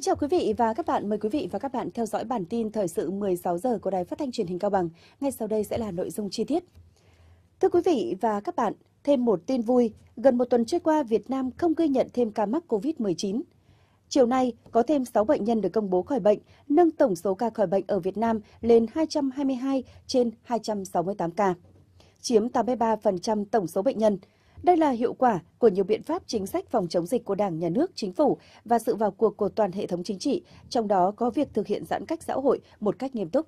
Kính chào quý vị và các bạn. Mời quý vị và các bạn theo dõi bản tin thời sự 16 giờ của Đài Phát thanh Truyền hình Cao Bằng. Ngay sau đây sẽ là nội dung chi tiết. Thưa quý vị và các bạn, thêm một tin vui. Gần một tuần trôi qua, Việt Nam không ghi nhận thêm ca mắc COVID-19. Chiều nay, có thêm 6 bệnh nhân được công bố khỏi bệnh, nâng tổng số ca khỏi bệnh ở Việt Nam lên 222 trên 268 ca, chiếm 83% tổng số bệnh nhân. Đây là hiệu quả của nhiều biện pháp chính sách phòng chống dịch của Đảng, Nhà nước, Chính phủ và sự vào cuộc của toàn hệ thống chính trị, trong đó có việc thực hiện giãn cách xã hội một cách nghiêm túc.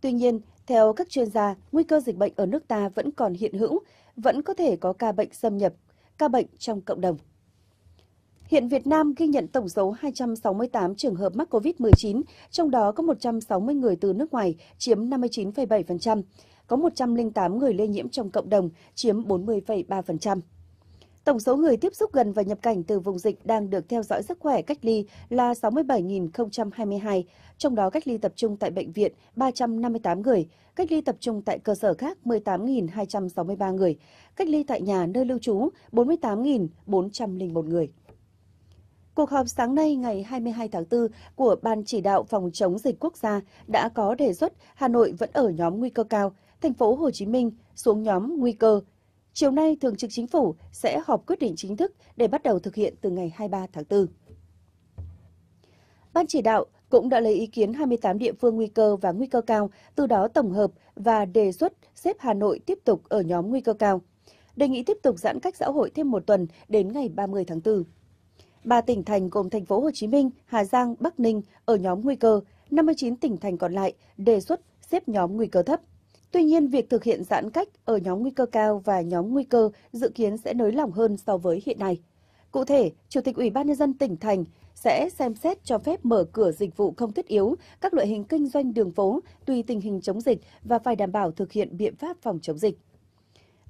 Tuy nhiên, theo các chuyên gia, nguy cơ dịch bệnh ở nước ta vẫn còn hiện hữu, vẫn có thể có ca bệnh xâm nhập, ca bệnh trong cộng đồng. Hiện Việt Nam ghi nhận tổng số 268 trường hợp mắc COVID-19, trong đó có 160 người từ nước ngoài, chiếm 59,7% có 108 người lây nhiễm trong cộng đồng, chiếm 40,3%. Tổng số người tiếp xúc gần và nhập cảnh từ vùng dịch đang được theo dõi sức khỏe cách ly là 67.022, trong đó cách ly tập trung tại bệnh viện 358 người, cách ly tập trung tại cơ sở khác 18.263 người, cách ly tại nhà nơi lưu trú 48.401 người. Cuộc họp sáng nay ngày 22 tháng 4 của Ban chỉ đạo phòng chống dịch quốc gia đã có đề xuất Hà Nội vẫn ở nhóm nguy cơ cao, thành phố Hồ Chí Minh xuống nhóm nguy cơ. Chiều nay, Thường trực Chính phủ sẽ họp quyết định chính thức để bắt đầu thực hiện từ ngày 23 tháng 4. Ban chỉ đạo cũng đã lấy ý kiến 28 địa phương nguy cơ và nguy cơ cao, từ đó tổng hợp và đề xuất xếp Hà Nội tiếp tục ở nhóm nguy cơ cao. Đề nghị tiếp tục giãn cách xã hội thêm một tuần đến ngày 30 tháng 4. Ba tỉnh thành gồm thành phố Hồ Chí Minh, Hà Giang, Bắc Ninh ở nhóm nguy cơ, 59 tỉnh thành còn lại đề xuất xếp nhóm nguy cơ thấp. Tuy nhiên, việc thực hiện giãn cách ở nhóm nguy cơ cao và nhóm nguy cơ dự kiến sẽ nới lỏng hơn so với hiện nay. Cụ thể, Chủ tịch Ủy ban Nhân dân tỉnh Thành sẽ xem xét cho phép mở cửa dịch vụ không thiết yếu, các loại hình kinh doanh đường phố tùy tình hình chống dịch và phải đảm bảo thực hiện biện pháp phòng chống dịch.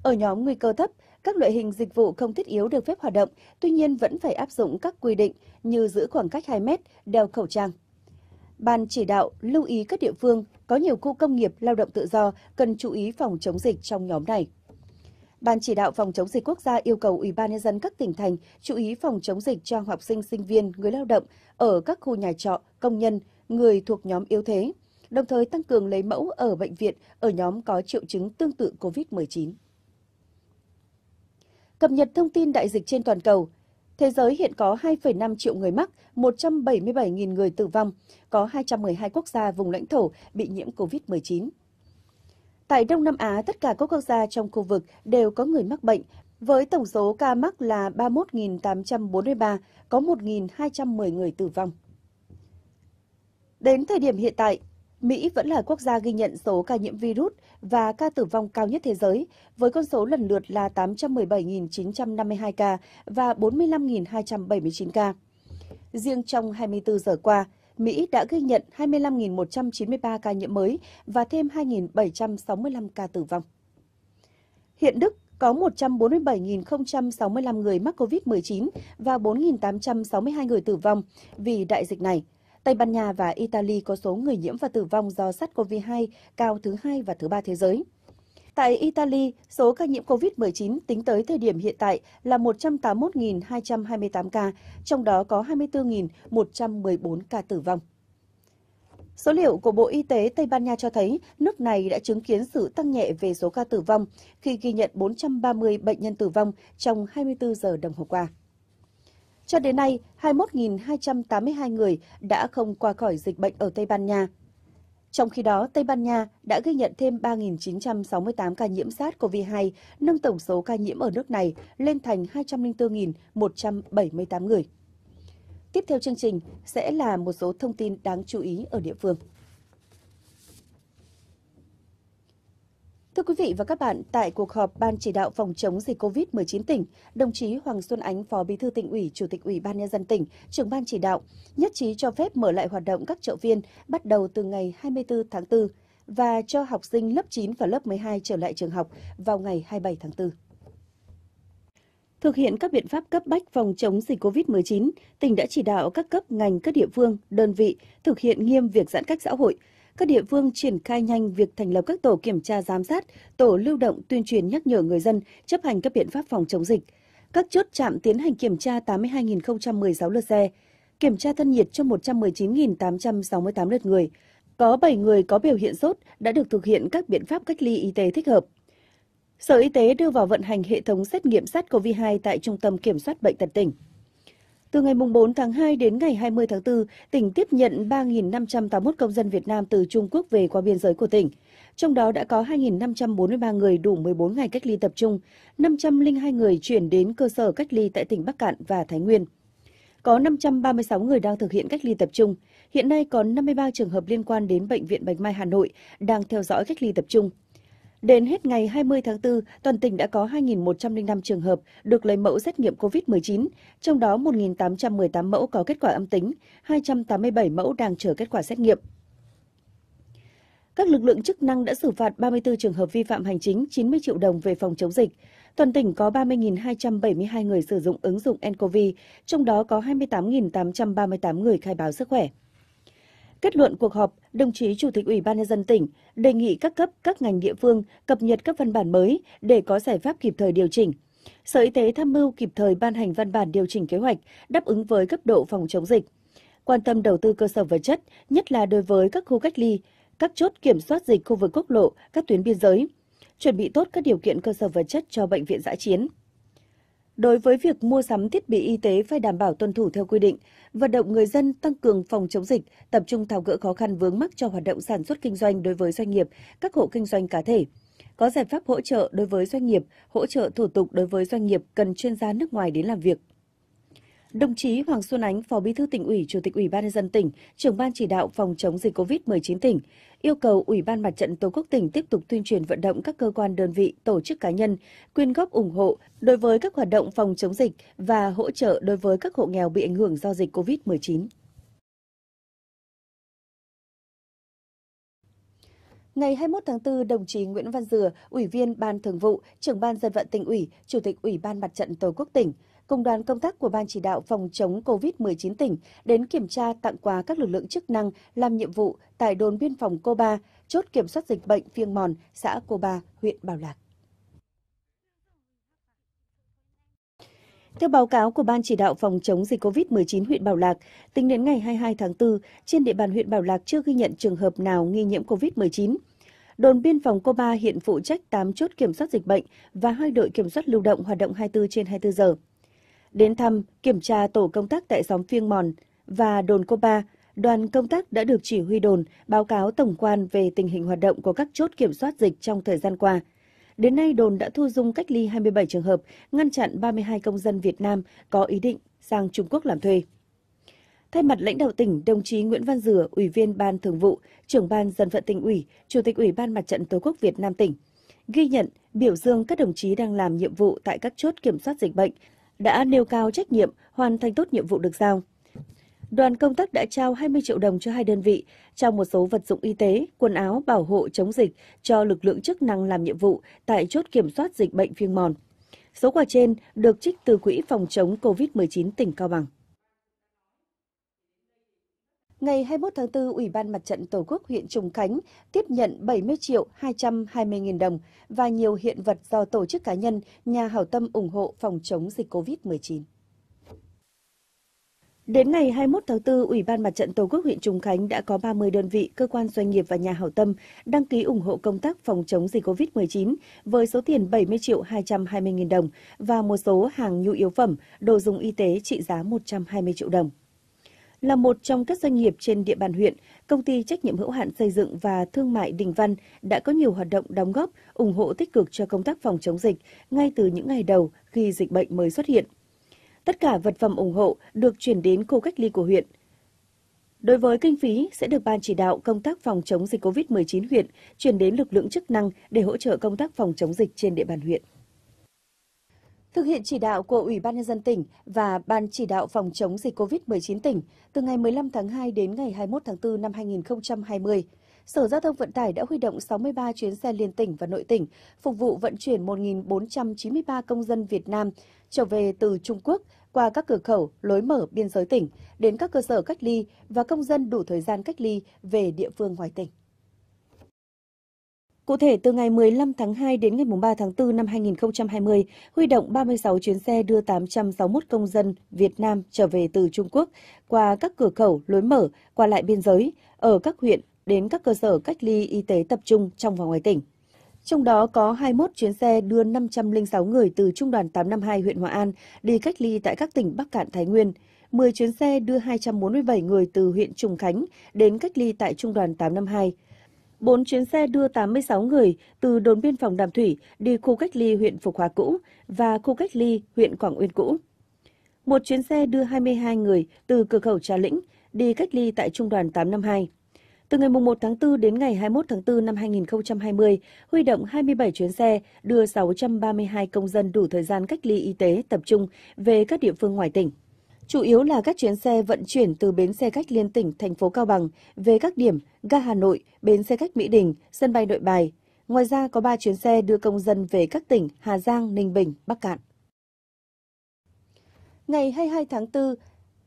Ở nhóm nguy cơ thấp, các loại hình dịch vụ không thiết yếu được phép hoạt động, tuy nhiên vẫn phải áp dụng các quy định như giữ khoảng cách 2 mét, đeo khẩu trang. Ban chỉ đạo lưu ý các địa phương có nhiều khu công nghiệp lao động tự do cần chú ý phòng chống dịch trong nhóm này. Ban chỉ đạo phòng chống dịch quốc gia yêu cầu Ủy ban nhân dân các tỉnh thành chú ý phòng chống dịch cho học sinh, sinh viên, người lao động ở các khu nhà trọ, công nhân, người thuộc nhóm yếu thế, đồng thời tăng cường lấy mẫu ở bệnh viện ở nhóm có triệu chứng tương tự COVID-19. Cập nhật thông tin đại dịch trên toàn cầu, Thế giới hiện có 2,5 triệu người mắc, 177.000 người tử vong, có 212 quốc gia vùng lãnh thổ bị nhiễm COVID-19. Tại Đông Nam Á, tất cả các quốc gia trong khu vực đều có người mắc bệnh, với tổng số ca mắc là 31.843, có 1.210 người tử vong. Đến thời điểm hiện tại, Mỹ vẫn là quốc gia ghi nhận số ca nhiễm virus và ca tử vong cao nhất thế giới, với con số lần lượt là 817.952 ca và 45.279 ca. Riêng trong 24 giờ qua, Mỹ đã ghi nhận 25.193 ca nhiễm mới và thêm 2.765 ca tử vong. Hiện Đức có 147.065 người mắc COVID-19 và 4.862 người tử vong vì đại dịch này – Tây Ban Nha và Italy có số người nhiễm và tử vong do SARS-CoV-2 cao thứ hai và thứ ba thế giới. Tại Italy, số ca nhiễm COVID-19 tính tới thời điểm hiện tại là 181.228 ca, trong đó có 24.114 ca tử vong. Số liệu của Bộ Y tế Tây Ban Nha cho thấy nước này đã chứng kiến sự tăng nhẹ về số ca tử vong khi ghi nhận 430 bệnh nhân tử vong trong 24 giờ đồng hồ qua. Cho đến nay, 21.282 người đã không qua khỏi dịch bệnh ở Tây Ban Nha. Trong khi đó, Tây Ban Nha đã ghi nhận thêm 3.968 ca nhiễm SARS-CoV-2, nâng tổng số ca nhiễm ở nước này lên thành 204.178 người. Tiếp theo chương trình sẽ là một số thông tin đáng chú ý ở địa phương. Thưa quý vị và các bạn, tại cuộc họp Ban chỉ đạo phòng chống dịch COVID-19 tỉnh, đồng chí Hoàng Xuân Ánh, Phó Bí thư tỉnh ủy, Chủ tịch Ủy ban nhân dân tỉnh, trưởng ban chỉ đạo, nhất trí cho phép mở lại hoạt động các chợ viên bắt đầu từ ngày 24 tháng 4 và cho học sinh lớp 9 và lớp 12 trở lại trường học vào ngày 27 tháng 4. Thực hiện các biện pháp cấp bách phòng chống dịch COVID-19, tỉnh đã chỉ đạo các cấp ngành các địa phương, đơn vị thực hiện nghiêm việc giãn cách xã hội, các địa phương triển khai nhanh việc thành lập các tổ kiểm tra giám sát, tổ lưu động tuyên truyền nhắc nhở người dân chấp hành các biện pháp phòng chống dịch. Các chốt trạm tiến hành kiểm tra 82.016 lượt xe, kiểm tra thân nhiệt cho 119.868 lượt người. Có 7 người có biểu hiện sốt đã được thực hiện các biện pháp cách ly y tế thích hợp. Sở Y tế đưa vào vận hành hệ thống xét nghiệm SARS-CoV-2 tại Trung tâm Kiểm soát Bệnh tật tỉnh. Từ ngày 4 tháng 2 đến ngày 20 tháng 4, tỉnh tiếp nhận 3.581 công dân Việt Nam từ Trung Quốc về qua biên giới của tỉnh. Trong đó đã có 2.543 người đủ 14 ngày cách ly tập trung, 502 người chuyển đến cơ sở cách ly tại tỉnh Bắc Cạn và Thái Nguyên. Có 536 người đang thực hiện cách ly tập trung. Hiện nay còn 53 trường hợp liên quan đến Bệnh viện Bạch Mai Hà Nội đang theo dõi cách ly tập trung. Đến hết ngày 20 tháng 4, toàn tỉnh đã có 2.105 trường hợp được lấy mẫu xét nghiệm COVID-19, trong đó 1.818 mẫu có kết quả âm tính, 287 mẫu đang chờ kết quả xét nghiệm. Các lực lượng chức năng đã xử phạt 34 trường hợp vi phạm hành chính 90 triệu đồng về phòng chống dịch. Toàn tỉnh có 30.272 người sử dụng ứng dụng nCoV, trong đó có 28.838 người khai báo sức khỏe. Kết luận cuộc họp, đồng chí Chủ tịch Ủy ban nhân dân tỉnh đề nghị các cấp, các ngành địa phương cập nhật các văn bản mới để có giải pháp kịp thời điều chỉnh. Sở Y tế tham mưu kịp thời ban hành văn bản điều chỉnh kế hoạch đáp ứng với cấp độ phòng chống dịch. Quan tâm đầu tư cơ sở vật chất, nhất là đối với các khu cách ly, các chốt kiểm soát dịch khu vực quốc lộ, các tuyến biên giới. Chuẩn bị tốt các điều kiện cơ sở vật chất cho bệnh viện giã chiến. Đối với việc mua sắm thiết bị y tế phải đảm bảo tuân thủ theo quy định, vận động người dân tăng cường phòng chống dịch, tập trung tháo gỡ khó khăn vướng mắc cho hoạt động sản xuất kinh doanh đối với doanh nghiệp, các hộ kinh doanh cá thể. Có giải pháp hỗ trợ đối với doanh nghiệp, hỗ trợ thủ tục đối với doanh nghiệp cần chuyên gia nước ngoài đến làm việc. Đồng chí Hoàng Xuân Ánh, Phó Bí thư tỉnh ủy, Chủ tịch Ủy ban nhân dân tỉnh, trưởng ban chỉ đạo phòng chống dịch COVID-19 tỉnh, yêu cầu Ủy ban Mặt trận Tổ quốc tỉnh tiếp tục tuyên truyền vận động các cơ quan đơn vị, tổ chức cá nhân quyên góp ủng hộ đối với các hoạt động phòng chống dịch và hỗ trợ đối với các hộ nghèo bị ảnh hưởng do dịch COVID-19. Ngày 21 tháng 4, đồng chí Nguyễn Văn Dừa, Ủy viên Ban Thường vụ, Trưởng ban Dân vận tỉnh ủy, Chủ tịch Ủy ban Mặt trận Tổ quốc tỉnh cùng đoàn công tác của Ban chỉ đạo phòng chống COVID-19 tỉnh đến kiểm tra tặng quà các lực lượng chức năng làm nhiệm vụ tại đồn biên phòng Cô Ba, chốt kiểm soát dịch bệnh Phiêng Mòn, xã Cô Ba, huyện Bảo Lạc. Theo báo cáo của Ban chỉ đạo phòng chống dịch COVID-19 huyện Bảo Lạc, tính đến ngày 22 tháng 4, trên địa bàn huyện Bảo Lạc chưa ghi nhận trường hợp nào nghi nhiễm COVID-19. Đồn biên phòng Cô Ba hiện phụ trách 8 chốt kiểm soát dịch bệnh và hai đội kiểm soát lưu động hoạt động 24 trên 24 giờ. Đến thăm, kiểm tra tổ công tác tại xóm Phiêng Mòn và đồn Cô Ba, đoàn công tác đã được chỉ huy đồn báo cáo tổng quan về tình hình hoạt động của các chốt kiểm soát dịch trong thời gian qua. Đến nay, đồn đã thu dung cách ly 27 trường hợp, ngăn chặn 32 công dân Việt Nam có ý định sang Trung Quốc làm thuê. Thay mặt lãnh đạo tỉnh, đồng chí Nguyễn Văn Dừa, Ủy viên Ban Thường vụ, trưởng Ban Dân vận tỉnh ủy, Chủ tịch Ủy ban Mặt trận Tổ quốc Việt Nam tỉnh, ghi nhận, biểu dương các đồng chí đang làm nhiệm vụ tại các chốt kiểm soát dịch bệnh, đã nêu cao trách nhiệm hoàn thành tốt nhiệm vụ được giao. Đoàn công tác đã trao 20 triệu đồng cho hai đơn vị, trao một số vật dụng y tế, quần áo bảo hộ chống dịch cho lực lượng chức năng làm nhiệm vụ tại chốt kiểm soát dịch bệnh phiêng mòn. Số quà trên được trích từ Quỹ phòng chống COVID-19 tỉnh Cao Bằng ngày 21 tháng 4, Ủy ban Mặt trận Tổ quốc huyện Trùng Khánh tiếp nhận 70 triệu 220 nghìn đồng và nhiều hiện vật do tổ chức cá nhân, nhà hảo tâm ủng hộ phòng chống dịch COVID-19. Đến ngày 21 tháng 4, Ủy ban Mặt trận Tổ quốc huyện Trùng Khánh đã có 30 đơn vị, cơ quan doanh nghiệp và nhà hảo tâm đăng ký ủng hộ công tác phòng chống dịch COVID-19 với số tiền 70 triệu 220 nghìn đồng và một số hàng nhu yếu phẩm, đồ dùng y tế trị giá 120 triệu đồng là một trong các doanh nghiệp trên địa bàn huyện, công ty trách nhiệm hữu hạn xây dựng và thương mại Đình Văn đã có nhiều hoạt động đóng góp, ủng hộ tích cực cho công tác phòng chống dịch ngay từ những ngày đầu khi dịch bệnh mới xuất hiện. Tất cả vật phẩm ủng hộ được chuyển đến khu cách ly của huyện. Đối với kinh phí sẽ được Ban chỉ đạo công tác phòng chống dịch COVID-19 huyện chuyển đến lực lượng chức năng để hỗ trợ công tác phòng chống dịch trên địa bàn huyện. Thực hiện chỉ đạo của Ủy ban nhân dân tỉnh và Ban chỉ đạo phòng chống dịch COVID-19 tỉnh từ ngày 15 tháng 2 đến ngày 21 tháng 4 năm 2020, Sở Giao thông Vận tải đã huy động 63 chuyến xe liên tỉnh và nội tỉnh phục vụ vận chuyển 1.493 công dân Việt Nam trở về từ Trung Quốc qua các cửa khẩu, lối mở biên giới tỉnh đến các cơ sở cách ly và công dân đủ thời gian cách ly về địa phương ngoài tỉnh. Cụ thể, từ ngày 15 tháng 2 đến ngày 3 tháng 4 năm 2020, huy động 36 chuyến xe đưa 861 công dân Việt Nam trở về từ Trung Quốc qua các cửa khẩu lối mở, qua lại biên giới, ở các huyện đến các cơ sở cách ly y tế tập trung trong và ngoài tỉnh. Trong đó có 21 chuyến xe đưa 506 người từ Trung đoàn 852 huyện Hòa An đi cách ly tại các tỉnh Bắc Cạn Thái Nguyên, 10 chuyến xe đưa 247 người từ huyện Trùng Khánh đến cách ly tại Trung đoàn 852. 4 chuyến xe đưa 86 người từ đồn biên phòng Đàm Thủy đi khu cách ly huyện Phục Hòa cũ và khu cách ly huyện Quảng Uyên cũ. Một chuyến xe đưa 22 người từ cửa khẩu Trà Lĩnh đi cách ly tại Trung đoàn 852. Từ ngày 1 tháng 4 đến ngày 21 tháng 4 năm 2020, huy động 27 chuyến xe đưa 632 công dân đủ thời gian cách ly y tế tập trung về các địa phương ngoài tỉnh chủ yếu là các chuyến xe vận chuyển từ bến xe khách liên tỉnh thành phố Cao Bằng về các điểm ga Hà Nội, bến xe khách Mỹ Đình, sân bay Nội Bài. Ngoài ra có 3 chuyến xe đưa công dân về các tỉnh Hà Giang, Ninh Bình, Bắc Cạn. Ngày 22 tháng 4,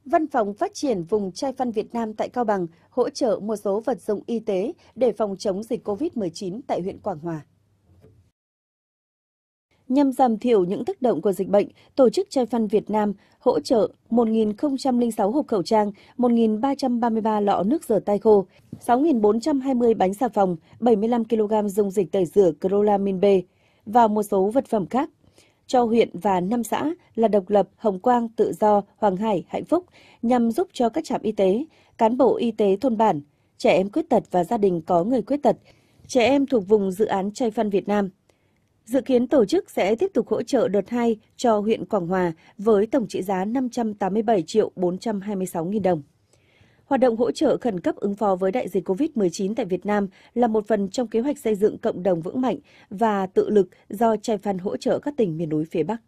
Văn phòng Phát triển vùng chai phân Việt Nam tại Cao Bằng hỗ trợ một số vật dụng y tế để phòng chống dịch COVID-19 tại huyện Quảng Hòa nhằm giảm thiểu những tác động của dịch bệnh, Tổ chức Chai Phân Việt Nam hỗ trợ 1.006 hộp khẩu trang, 1.333 lọ nước rửa tay khô, 6.420 bánh xà phòng, 75 kg dung dịch tẩy rửa Crolamin B và một số vật phẩm khác cho huyện và năm xã là Độc Lập, Hồng Quang, Tự Do, Hoàng Hải, Hạnh Phúc nhằm giúp cho các trạm y tế, cán bộ y tế thôn bản, trẻ em khuyết tật và gia đình có người khuyết tật, trẻ em thuộc vùng dự án Chai Phân Việt Nam Dự kiến tổ chức sẽ tiếp tục hỗ trợ đợt 2 cho huyện Quảng Hòa với tổng trị giá 587 triệu 426 nghìn đồng. Hoạt động hỗ trợ khẩn cấp ứng phó với đại dịch COVID-19 tại Việt Nam là một phần trong kế hoạch xây dựng cộng đồng vững mạnh và tự lực do Chai Phan hỗ trợ các tỉnh miền núi phía Bắc.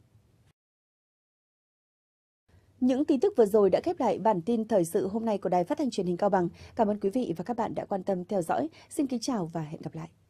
Những tin tức vừa rồi đã khép lại bản tin thời sự hôm nay của Đài Phát thanh Truyền hình Cao Bằng. Cảm ơn quý vị và các bạn đã quan tâm theo dõi. Xin kính chào và hẹn gặp lại.